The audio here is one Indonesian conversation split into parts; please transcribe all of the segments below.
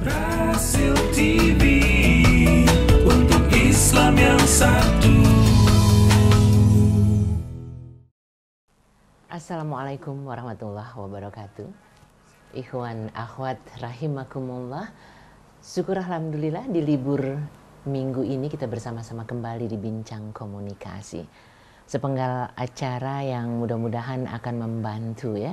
Assalamualaikum warahmatullahi wabarakatuh. Ikhwan akhwat rahimakumullah. Syukur alhamdulillah di libur minggu ini kita bersama-sama kembali di Bincang Komunikasi. Sepenggal acara yang mudah-mudahan akan membantu ya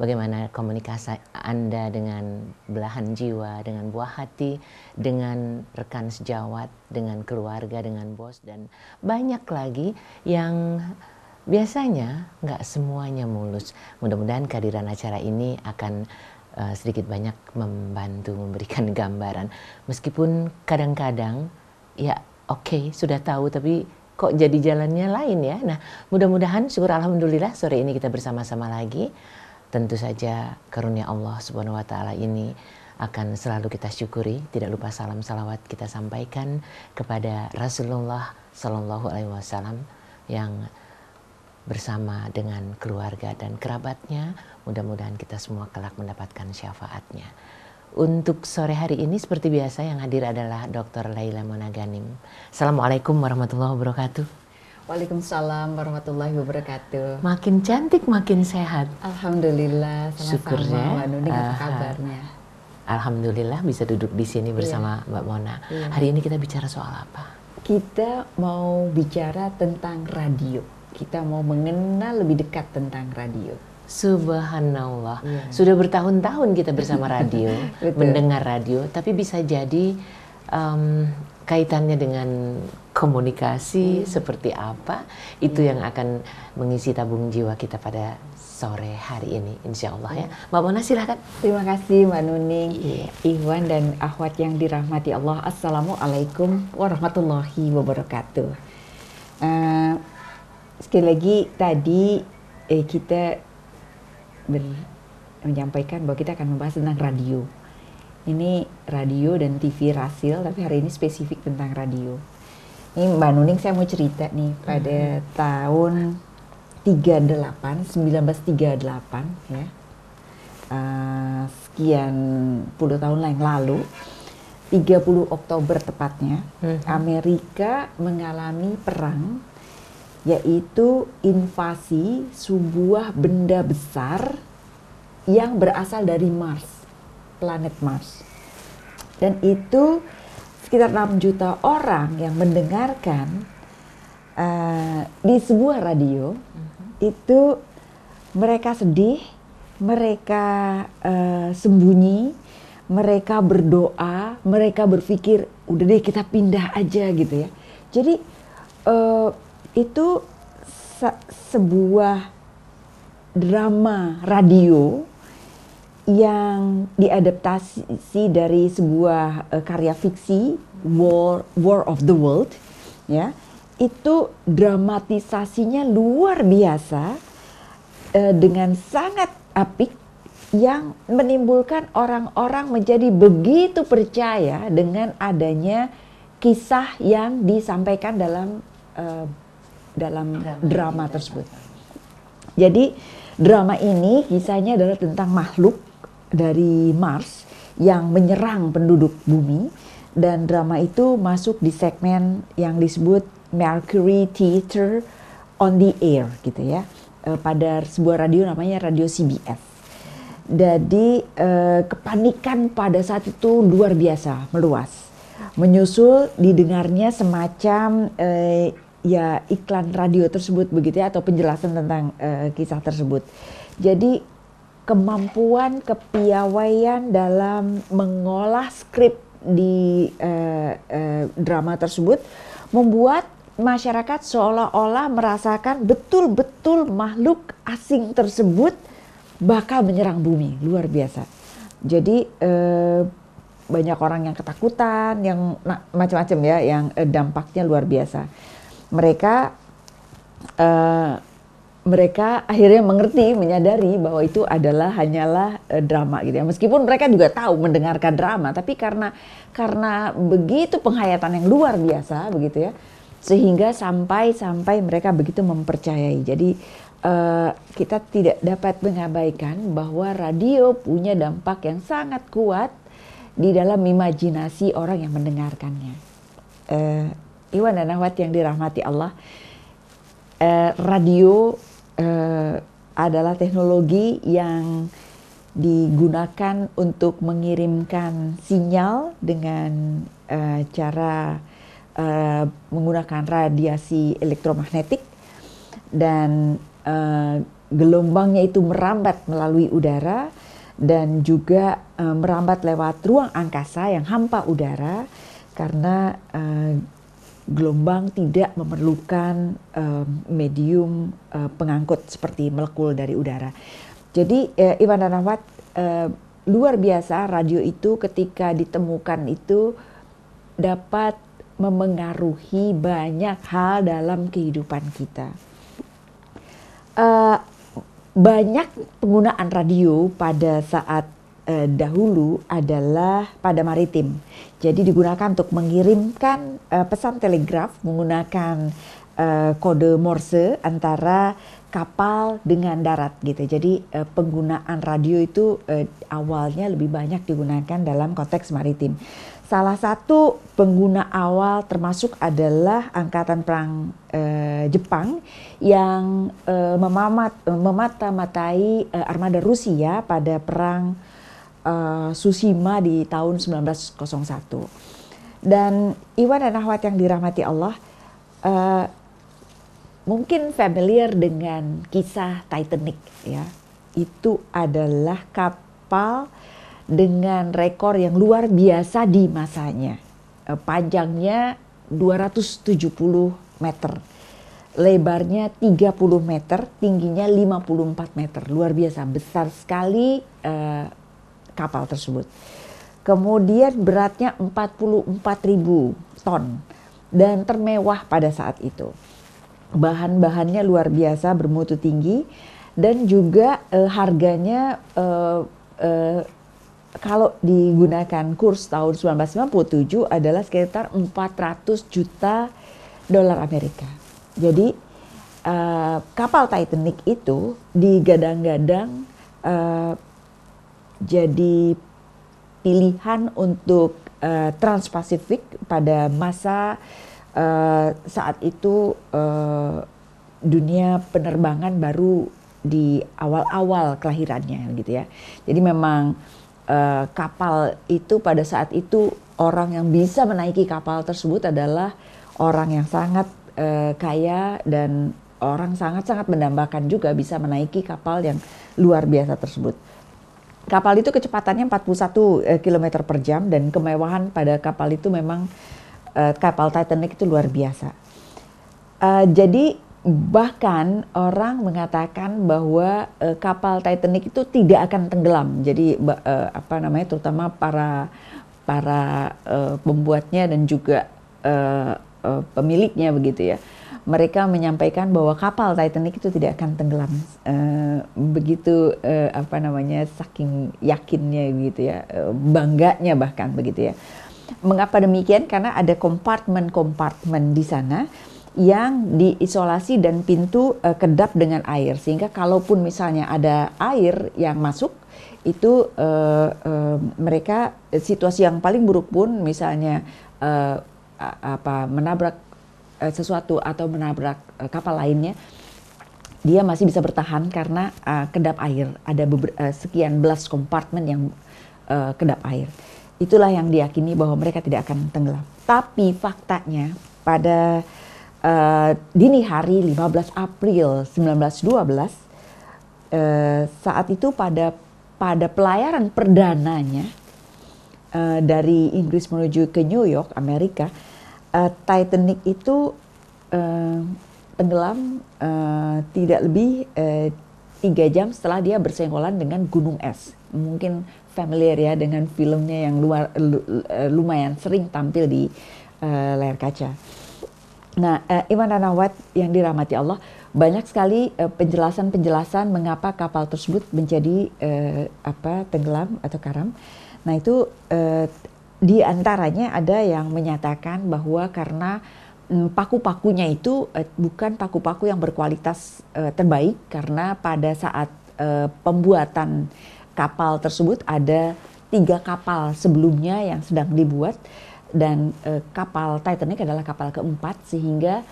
bagaimana komunikasi Anda dengan belahan jiwa, dengan buah hati, dengan rekan sejawat, dengan keluarga, dengan bos, dan banyak lagi yang biasanya nggak semuanya mulus. Mudah-mudahan kehadiran acara ini akan uh, sedikit banyak membantu memberikan gambaran. Meskipun kadang-kadang ya oke okay, sudah tahu tapi kok jadi jalannya lain ya. Nah mudah-mudahan syukur Alhamdulillah sore ini kita bersama-sama lagi tentu saja karunia Allah Subhanahu wa taala ini akan selalu kita syukuri. Tidak lupa salam salawat kita sampaikan kepada Rasulullah Sallallahu Alaihi Wasallam yang bersama dengan keluarga dan kerabatnya. Mudah-mudahan kita semua kelak mendapatkan syafaatnya. Untuk sore hari ini seperti biasa yang hadir adalah Dr. Laila Monaganim. Assalamualaikum warahmatullahi wabarakatuh. Waalaikumsalam warahmatullahi wabarakatuh. Makin cantik, makin sehat. Alhamdulillah. Syukurnya. Mbak apa kabarnya? Alhamdulillah bisa duduk di sini iya. bersama yeah. Mbak Mona. Yeah. Hari ini kita bicara soal apa? Kita mau bicara tentang radio. Kita mau mengenal lebih dekat tentang radio. Subhanallah. Yeah. Sudah bertahun-tahun kita bersama radio, mendengar radio, tapi bisa jadi um, kaitannya dengan komunikasi hmm. seperti apa itu hmm. yang akan mengisi tabung jiwa kita pada sore hari ini insya Allah ya hmm. Mbak Mona silahkan terima kasih Mbak Nuning yeah. Iwan dan Ahwat yang dirahmati Allah Assalamualaikum warahmatullahi wabarakatuh uh, sekali lagi tadi eh, kita menyampaikan bahwa kita akan membahas tentang radio ini radio dan TV rasil tapi hari ini spesifik tentang radio ini Mbak Nuning saya mau cerita nih pada hmm. tahun 38 1938 ya. Uh, sekian puluh tahun yang lalu 30 Oktober tepatnya hmm. Amerika mengalami perang yaitu invasi sebuah benda besar yang berasal dari Mars, planet Mars. Dan itu sekitar 6 juta orang yang mendengarkan uh, di sebuah radio uh-huh. itu mereka sedih, mereka uh, sembunyi, mereka berdoa, mereka berpikir udah deh kita pindah aja gitu ya. Jadi uh, itu se sebuah drama radio yang diadaptasi dari sebuah uh, karya fiksi War War of the World ya itu dramatisasinya luar biasa uh, dengan sangat apik yang menimbulkan orang-orang menjadi begitu percaya dengan adanya kisah yang disampaikan dalam uh, dalam drama, drama tersebut. Jadi drama ini kisahnya adalah tentang makhluk dari Mars yang menyerang penduduk bumi dan drama itu masuk di segmen yang disebut Mercury Theater on the Air gitu ya eh, pada sebuah radio namanya radio CBS. Jadi eh, kepanikan pada saat itu luar biasa meluas. Menyusul didengarnya semacam eh, ya iklan radio tersebut begitu ya atau penjelasan tentang eh, kisah tersebut. Jadi kemampuan kepiawaian dalam mengolah skrip di uh, uh, drama tersebut membuat masyarakat seolah-olah merasakan betul-betul makhluk asing tersebut bakal menyerang bumi luar biasa jadi uh, banyak orang yang ketakutan yang nah, macam-macam ya yang uh, dampaknya luar biasa mereka uh, mereka akhirnya mengerti, menyadari bahwa itu adalah hanyalah uh, drama gitu ya. Meskipun mereka juga tahu mendengarkan drama, tapi karena karena begitu penghayatan yang luar biasa begitu ya, sehingga sampai sampai mereka begitu mempercayai. Jadi uh, kita tidak dapat mengabaikan bahwa radio punya dampak yang sangat kuat di dalam imajinasi orang yang mendengarkannya. Uh, Iwan dan Ahwat yang dirahmati Allah, Eh, radio Eh, adalah teknologi yang digunakan untuk mengirimkan sinyal dengan uh, cara uh, menggunakan radiasi elektromagnetik dan uh, gelombangnya itu merambat melalui udara dan juga uh, merambat lewat ruang angkasa yang hampa udara karena uh, gelombang tidak memerlukan um, medium uh, pengangkut seperti melekul dari udara. Jadi uh, Iwan Ranawat uh, eh, luar biasa radio itu ketika ditemukan itu dapat memengaruhi banyak hal dalam kehidupan kita. Uh, banyak penggunaan radio pada saat eh, dahulu adalah pada maritim. Jadi digunakan untuk mengirimkan eh, pesan telegraf menggunakan eh, kode Morse antara kapal dengan darat gitu. Jadi eh, penggunaan radio itu eh, awalnya lebih banyak digunakan dalam konteks maritim. Salah satu pengguna awal termasuk adalah angkatan perang eh, Jepang yang eh, memamat, eh, memata-matai eh, armada Rusia pada perang uh, eh, Susima di tahun 1901. Dan Iwan dan Ahwat yang dirahmati Allah uh, mungkin familiar dengan kisah Titanic ya. Itu adalah kapal dengan rekor yang luar biasa di masanya. Uh, panjangnya 270 meter. Lebarnya 30 meter, tingginya 54 meter. Luar biasa, besar sekali uh, kapal tersebut. Kemudian beratnya 44.000 ton dan termewah pada saat itu. Bahan-bahannya luar biasa bermutu tinggi dan juga e, harganya e, e, kalau digunakan kurs tahun 1997 adalah sekitar 400 juta dolar Amerika. Jadi uh, kapal Titanic itu digadang-gadang uh, jadi pilihan untuk uh, eh, Transpasifik pada masa uh, saat itu uh, dunia penerbangan baru di awal-awal kelahirannya gitu ya. Jadi memang uh, kapal itu pada saat itu orang yang bisa menaiki kapal tersebut adalah orang yang sangat uh, kaya dan orang sangat-sangat mendambakan juga bisa menaiki kapal yang luar biasa tersebut. Kapal itu kecepatannya 41 eh, km per jam dan kemewahan pada kapal itu memang uh, kapal Titanic itu luar biasa. Uh, jadi bahkan orang mengatakan bahwa uh, kapal Titanic itu tidak akan tenggelam. Jadi uh, apa namanya terutama para para uh, pembuatnya dan juga uh, uh, pemiliknya begitu ya mereka menyampaikan bahwa kapal Titanic itu tidak akan tenggelam uh, begitu uh, apa namanya saking yakinnya gitu ya uh, bangganya bahkan begitu ya mengapa demikian karena ada kompartemen-kompartemen di sana yang diisolasi dan pintu uh, kedap dengan air sehingga kalaupun misalnya ada air yang masuk itu uh, uh, mereka situasi yang paling buruk pun misalnya uh, apa menabrak uh, sesuatu atau menabrak uh, kapal lainnya, dia masih bisa bertahan karena uh, kedap air. Ada uh, sekian belas kompartemen yang uh, kedap air. Itulah yang diyakini bahwa mereka tidak akan tenggelam. Tapi faktanya pada uh, dini hari 15 April 1912 uh, saat itu pada pada pelayaran perdananya uh, dari Inggris menuju ke New York, Amerika, uh, Titanic itu eh, tenggelam uh, tidak lebih tiga uh, jam setelah dia bersenggolan dengan gunung es. Mungkin familiar ya dengan filmnya yang luar lumayan sering tampil di uh, layar kaca. Nah, uh, Iwan Ranawat yang dirahmati Allah, banyak sekali penjelasan-penjelasan uh, mengapa kapal tersebut menjadi uh, apa tenggelam atau karam. Nah, itu uh, di antaranya ada yang menyatakan bahwa karena mm, paku-pakunya itu eh, bukan paku-paku yang berkualitas eh, terbaik karena pada saat eh, pembuatan kapal tersebut ada tiga kapal sebelumnya yang sedang dibuat dan kapal Titanic adalah kapal keempat sehingga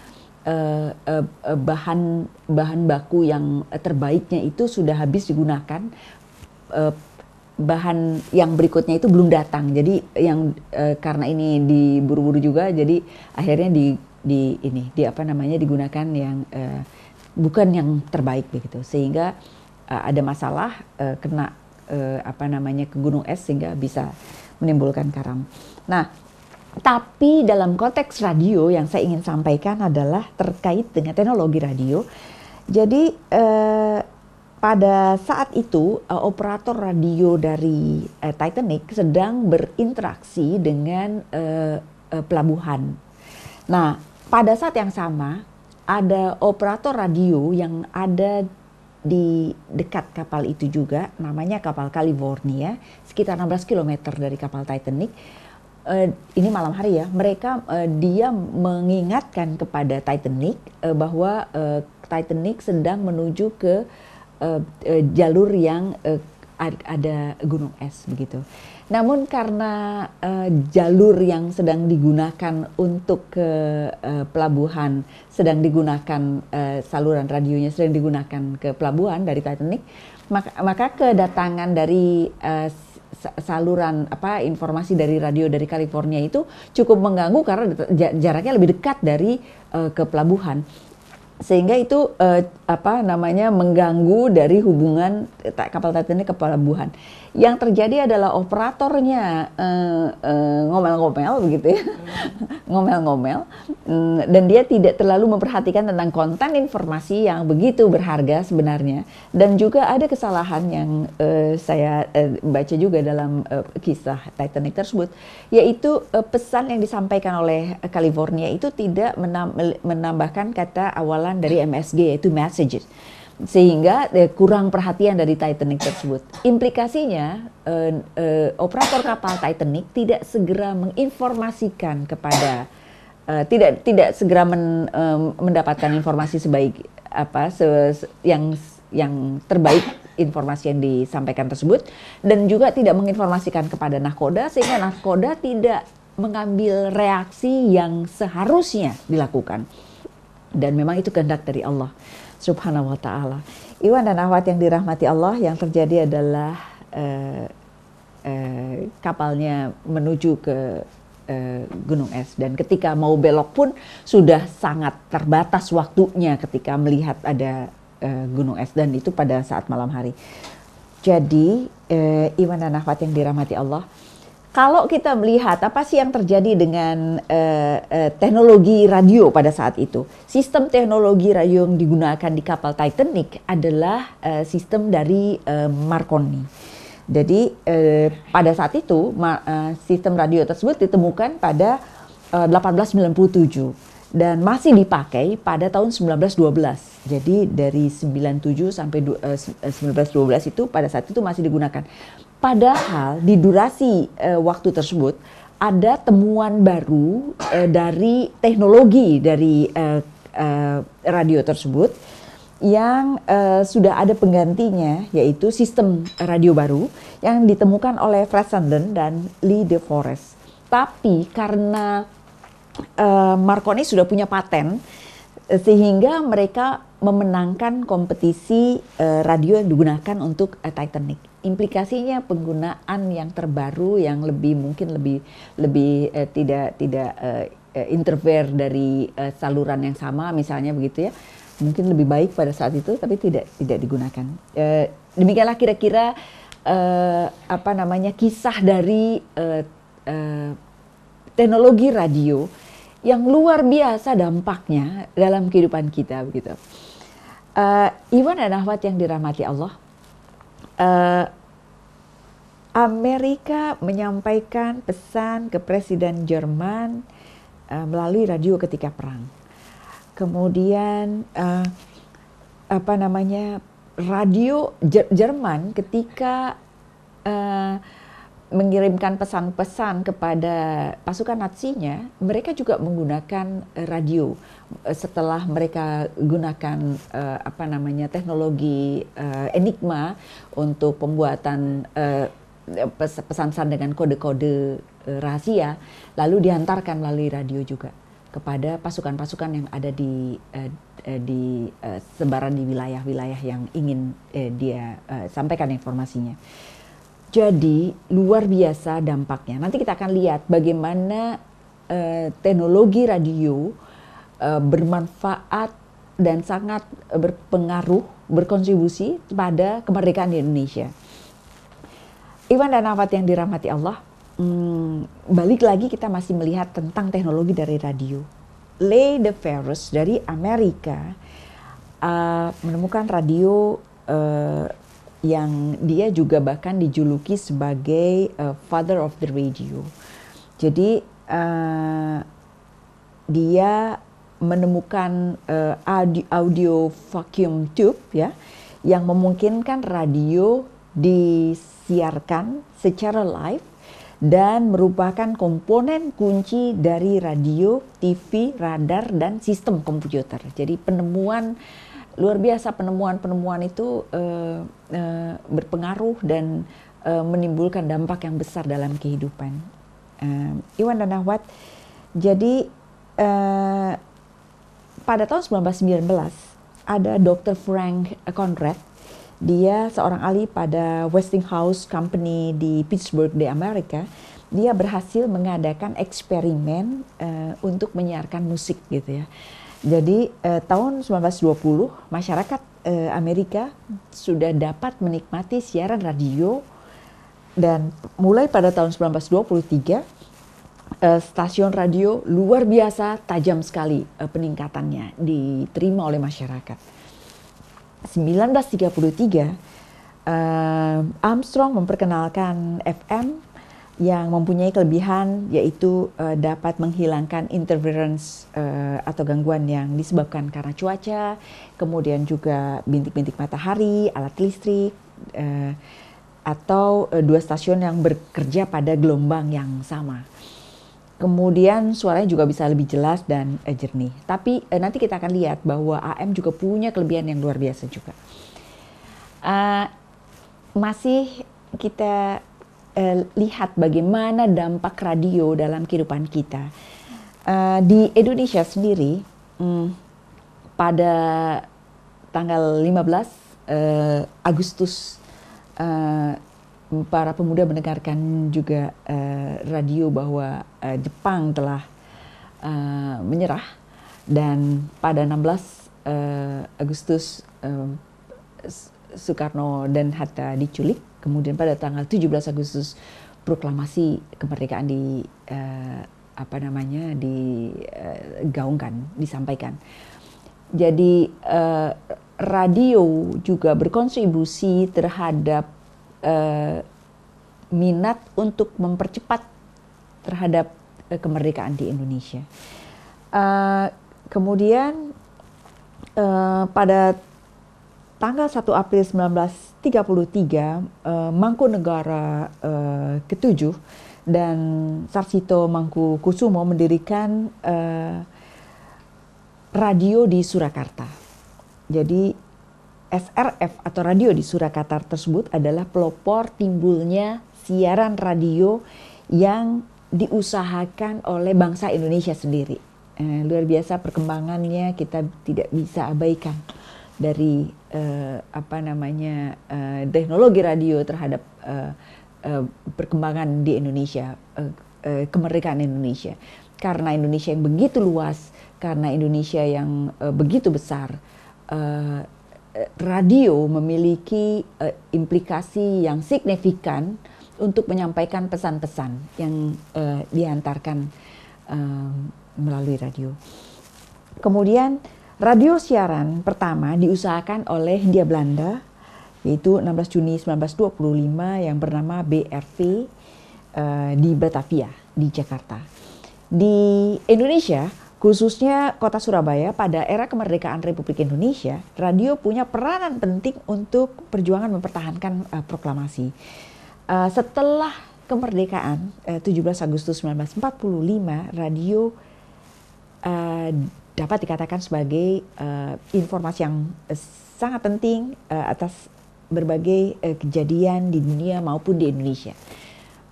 bahan bahan baku yang terbaiknya itu sudah habis digunakan bahan yang berikutnya itu belum datang. Jadi yang e, karena ini diburu-buru juga, jadi akhirnya di di ini di apa namanya digunakan yang e, bukan yang terbaik begitu. Sehingga e, ada masalah e, kena e, apa namanya ke gunung es sehingga bisa menimbulkan karam. Nah, tapi dalam konteks radio yang saya ingin sampaikan adalah terkait dengan teknologi radio. Jadi eh, pada saat itu uh, operator radio dari uh, Titanic sedang berinteraksi dengan uh, uh, pelabuhan. Nah, pada saat yang sama ada operator radio yang ada di dekat kapal itu juga, namanya kapal California, sekitar 16 km dari kapal Titanic. Uh, ini malam hari ya, mereka uh, dia mengingatkan kepada Titanic uh, bahwa uh, Titanic sedang menuju ke uh, uh, jalur yang uh, ada gunung es begitu. Namun karena uh, jalur yang sedang digunakan untuk ke uh, pelabuhan sedang digunakan uh, saluran radionya sedang digunakan ke pelabuhan dari Titanic, maka, maka kedatangan dari uh, saluran apa informasi dari radio dari California itu cukup mengganggu karena jaraknya lebih dekat dari uh, ke pelabuhan sehingga itu uh, apa namanya mengganggu dari hubungan eh, kapal Titanic ke pelabuhan. Yang terjadi adalah operatornya ngomel-ngomel eh, ngomel-ngomel begitu ya, ngomel-ngomel, um, dan dia tidak terlalu memperhatikan tentang konten informasi yang begitu berharga sebenarnya. Dan juga ada kesalahan yang uh, saya uh, baca juga dalam uh, kisah Titanic tersebut, yaitu uh, pesan yang disampaikan oleh California itu tidak menambahkan kata awal jualan dari MSG yaitu messages sehingga eh, kurang perhatian dari Titanic tersebut. Implikasinya eh, eh, operator kapal Titanic tidak segera menginformasikan kepada eh, tidak tidak segera men, eh, mendapatkan informasi sebaik apa se, se, yang yang terbaik informasi yang disampaikan tersebut dan juga tidak menginformasikan kepada nahkoda sehingga nahkoda tidak mengambil reaksi yang seharusnya dilakukan dan memang itu kehendak dari Allah Subhanahu wa taala. Iwan dan Ahwat yang dirahmati Allah yang terjadi adalah eh, eh, kapalnya menuju ke eh, gunung es dan ketika mau belok pun sudah sangat terbatas waktunya ketika melihat ada eh, gunung es dan itu pada saat malam hari. Jadi eh, Iwan dan Ahwat yang dirahmati Allah kalau kita melihat apa sih yang terjadi dengan uh, uh, teknologi radio pada saat itu, sistem teknologi radio yang digunakan di kapal Titanic adalah uh, sistem dari uh, Marconi. Jadi uh, pada saat itu ma- uh, sistem radio tersebut ditemukan pada uh, 1897 dan masih dipakai pada tahun 1912. Jadi dari 97 sampai du, 1912 itu pada saat itu masih digunakan. Padahal di durasi uh, waktu tersebut ada temuan baru uh, dari teknologi dari uh, uh, radio tersebut yang uh, sudah ada penggantinya yaitu sistem radio baru yang ditemukan oleh Fred Sanden dan Lee De Forest. Tapi karena uh, Marconi sudah punya paten sehingga mereka memenangkan kompetisi uh, radio yang digunakan untuk uh, Titanic. Implikasinya penggunaan yang terbaru yang lebih mungkin lebih lebih uh, tidak tidak uh, interfere dari uh, saluran yang sama misalnya begitu ya. Mungkin lebih baik pada saat itu tapi tidak tidak digunakan. Uh, demikianlah kira-kira uh, apa namanya kisah dari uh, uh, teknologi radio yang luar biasa dampaknya dalam kehidupan kita begitu uh, Iwan dan Ahmad yang dirahmati Allah, uh, Amerika menyampaikan pesan ke Presiden Jerman uh, melalui radio ketika perang. Kemudian uh, apa namanya radio Jerman ketika uh, mengirimkan pesan-pesan kepada pasukan Nazinya, mereka juga menggunakan eh, radio. Eh, setelah mereka gunakan uh, apa namanya teknologi uh, Enigma untuk pembuatan uh, pesan-pesan dengan kode-kode rahasia, lalu diantarkan melalui radio juga kepada pasukan-pasukan yang ada di uh, di uh, sebaran di wilayah-wilayah yang ingin uh, dia sampaikan informasinya. Jadi luar biasa dampaknya. Nanti kita akan lihat bagaimana uh, teknologi radio uh, bermanfaat dan sangat berpengaruh, berkontribusi pada kemerdekaan di Indonesia. Iwan dan Afat yang dirahmati Allah, hmm, balik lagi kita masih melihat tentang teknologi dari radio. Lay the Ferris dari Amerika uh, menemukan radio uh, yang dia juga bahkan dijuluki sebagai uh, father of the radio. Jadi uh, dia menemukan uh, eh, audio, audio vacuum tube ya yang memungkinkan radio disiarkan secara live dan merupakan komponen kunci dari radio, TV, radar, dan sistem komputer. Jadi penemuan uh, luar biasa penemuan-penemuan itu uh, uh, berpengaruh dan uh, menimbulkan dampak yang besar dalam kehidupan. Uh, Iwan dan Ahwat, jadi uh, pada tahun 1919 ada Dr. Frank Conrad, dia seorang ahli pada Westinghouse Company di Pittsburgh di Amerika. Dia berhasil mengadakan eksperimen uh, untuk menyiarkan musik gitu ya jadi eh, tahun 1920 masyarakat eh, Amerika sudah dapat menikmati siaran radio dan mulai pada tahun 1923 eh, stasiun radio luar biasa tajam sekali eh, peningkatannya diterima oleh masyarakat. 1933 eh, Armstrong memperkenalkan FM yang mempunyai kelebihan yaitu uh, dapat menghilangkan interference uh, atau gangguan yang disebabkan karena cuaca, kemudian juga bintik-bintik matahari, alat listrik, uh, atau uh, dua stasiun yang bekerja pada gelombang yang sama. Kemudian suaranya juga bisa lebih jelas dan uh, jernih. Tapi uh, nanti kita akan lihat bahwa AM juga punya kelebihan yang luar biasa juga. Uh, masih kita eh, lihat bagaimana dampak radio dalam kehidupan kita. Uh, di Indonesia sendiri, hmm, pada tanggal 15 uh, eh, Agustus, uh, para pemuda mendengarkan juga uh, radio bahwa uh, Jepang telah uh, menyerah dan pada 16 uh, Agustus uh, Soekarno dan Hatta diculik Kemudian pada tanggal 17 Agustus proklamasi kemerdekaan di uh, apa namanya digaungkan, eh, disampaikan. Jadi uh, radio juga berkontribusi terhadap uh, minat untuk mempercepat terhadap uh, kemerdekaan di Indonesia. Uh, kemudian uh, pada tanggal 1 April 1933 uh, eh, Mangkunegara uh, ketujuh dan Sarsito Mangkukusumo mendirikan uh, radio di Surakarta. Jadi SRF atau radio di Surakarta tersebut adalah pelopor timbulnya siaran radio yang diusahakan oleh bangsa Indonesia sendiri. Eh, luar biasa perkembangannya kita tidak bisa abaikan dari uh, apa namanya uh, teknologi radio terhadap uh, uh, perkembangan di Indonesia uh, uh, kemerdekaan Indonesia karena Indonesia yang begitu luas karena Indonesia yang uh, begitu besar uh, radio memiliki uh, implikasi yang signifikan untuk menyampaikan pesan-pesan yang uh, diantarkan uh, melalui radio kemudian Radio siaran pertama diusahakan oleh Hindia Belanda yaitu 16 Juni 1925 yang bernama BRV uh, eh, di Batavia di Jakarta. Di Indonesia, khususnya kota Surabaya pada era kemerdekaan Republik Indonesia, radio punya peranan penting untuk perjuangan mempertahankan uh, proklamasi. Uh, setelah kemerdekaan uh, 17 Agustus 1945, radio uh, dapat dikatakan sebagai uh, informasi yang eh, sangat penting uh, atas berbagai uh, kejadian di dunia maupun di Indonesia.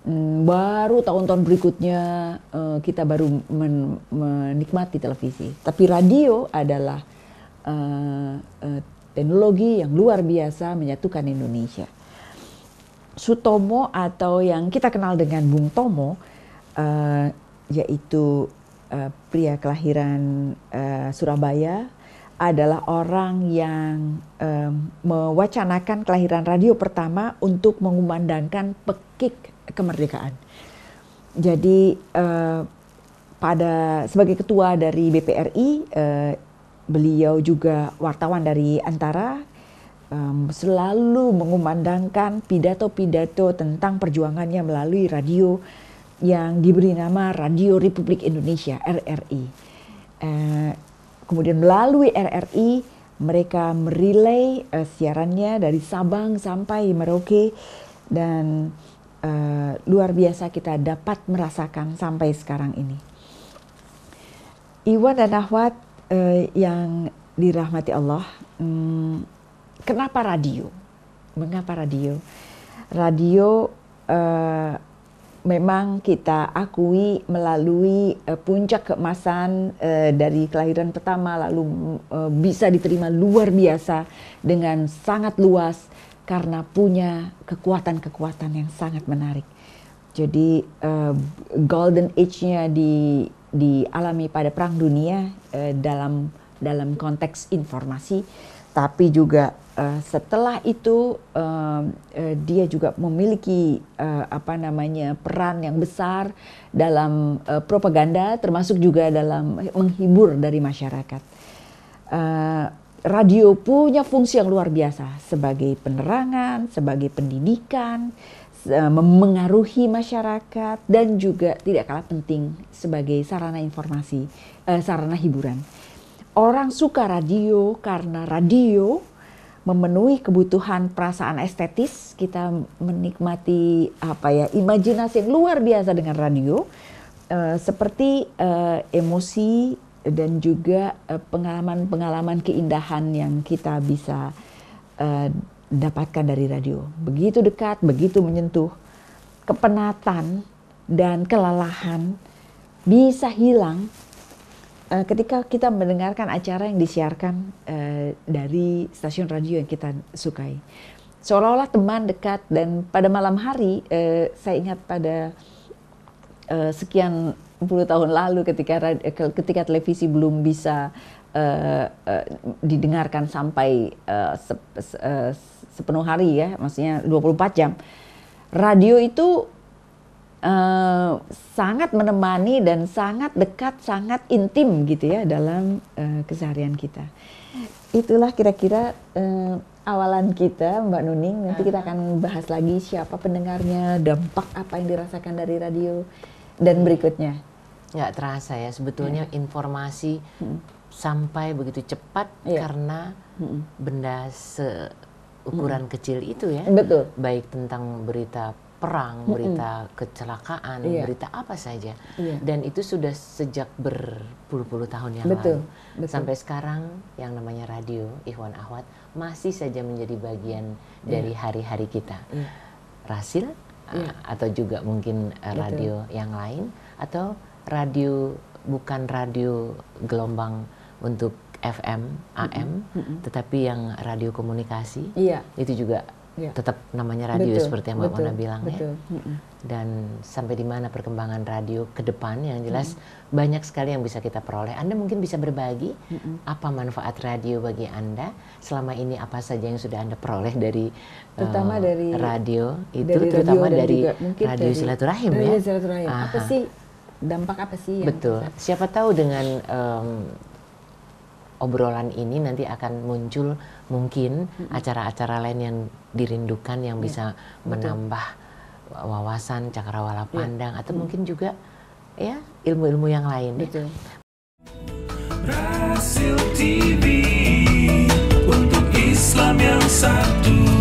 Hmm, baru tahun-tahun berikutnya uh, kita baru men menikmati televisi, tapi radio adalah uh, uh, teknologi yang luar biasa menyatukan Indonesia. Sutomo atau yang kita kenal dengan Bung Tomo, uh, yaitu uh, pria kelahiran uh, Surabaya adalah orang yang um, mewacanakan kelahiran radio pertama untuk mengumandangkan pekik kemerdekaan. Jadi uh, pada sebagai ketua dari BPRI, uh, beliau juga wartawan dari Antara um, selalu mengumandangkan pidato-pidato tentang perjuangannya melalui radio yang diberi nama Radio Republik Indonesia RRI. Eh, kemudian melalui RRI mereka merilai eh, siarannya dari Sabang sampai Merauke dan eh, luar biasa kita dapat merasakan sampai sekarang ini. Iwan dan Ahwat yang dirahmati Allah, mm, kenapa radio? Mengapa radio? Radio uh, memang kita akui melalui uh, puncak keemasan uh, eh, dari kelahiran pertama lalu uh, bisa diterima luar biasa dengan sangat luas karena punya kekuatan-kekuatan yang sangat menarik. Jadi uh, golden age-nya di dialami pada perang dunia uh, dalam dalam konteks informasi tapi juga uh, setelah itu uh, uh, dia juga memiliki uh, apa namanya peran yang besar dalam uh, propaganda termasuk juga dalam menghibur dari masyarakat. Uh, radio punya fungsi yang luar biasa sebagai penerangan, sebagai pendidikan, memengaruhi masyarakat dan juga tidak kalah penting sebagai sarana informasi, uh, sarana hiburan. Orang suka radio karena radio memenuhi kebutuhan perasaan estetis, kita menikmati apa ya, imajinasi yang luar biasa dengan radio. e, seperti e, emosi dan juga pengalaman-pengalaman eh, keindahan yang kita bisa e, dapatkan dari radio. Begitu dekat, begitu menyentuh, kepenatan dan kelelahan bisa hilang Eh, ketika kita mendengarkan acara yang disiarkan uh, dari stasiun radio yang kita sukai, seolah-olah teman dekat dan pada malam hari uh, saya ingat pada uh, sekian puluh tahun lalu ketika ketika televisi belum bisa uh, uh, didengarkan sampai uh, se, uh, sepenuh hari ya, maksudnya 24 jam. Radio itu Eh, sangat menemani dan sangat dekat, sangat intim gitu ya dalam uh, keseharian kita. Itulah kira-kira uh, awalan kita Mbak Nuning. Nanti kita akan bahas lagi siapa pendengarnya, dampak apa yang dirasakan dari radio dan berikutnya. Nggak terasa ya sebetulnya yeah. informasi hmm. sampai begitu cepat yeah. karena hmm. benda seukuran hmm. kecil itu ya. Betul. Baik tentang berita perang, berita kecelakaan, yeah. berita apa saja. Yeah. Dan itu sudah sejak berpuluh-puluh tahun yang betul, lalu. Betul. Sampai sekarang yang namanya radio Ikhwan Ahwat masih saja menjadi bagian yeah. dari hari-hari kita. Yeah. Rasil yeah. Iya. atau juga mungkin eh, betul. radio yang lain atau radio bukan radio gelombang untuk FM, AM, mm -hmm. tetapi yang radio komunikasi yeah. itu juga ya. tetap namanya radio betul, seperti yang Mbak Mona bilang ya. betul. ya. Dan sampai di mana perkembangan radio ke depan yang jelas mm. banyak sekali yang bisa kita peroleh. Anda mungkin bisa berbagi mm apa manfaat radio bagi Anda selama ini apa saja yang sudah Anda peroleh dari terutama uh, dari radio itu dari terutama radio dari juga, radio dari, silaturahim dari ya. Silaturahim. Apa sih dampak apa sih yang Betul. Siapa tahu dengan um, obrolan ini nanti akan muncul mungkin acara-acara lain yang dirindukan yang iya, bisa betul. menambah wawasan cakrawala iya. pandang ya. atau mungkin juga ya ilmu-ilmu yang lain. Ya. Betul. Ya. untuk Islam yang satu.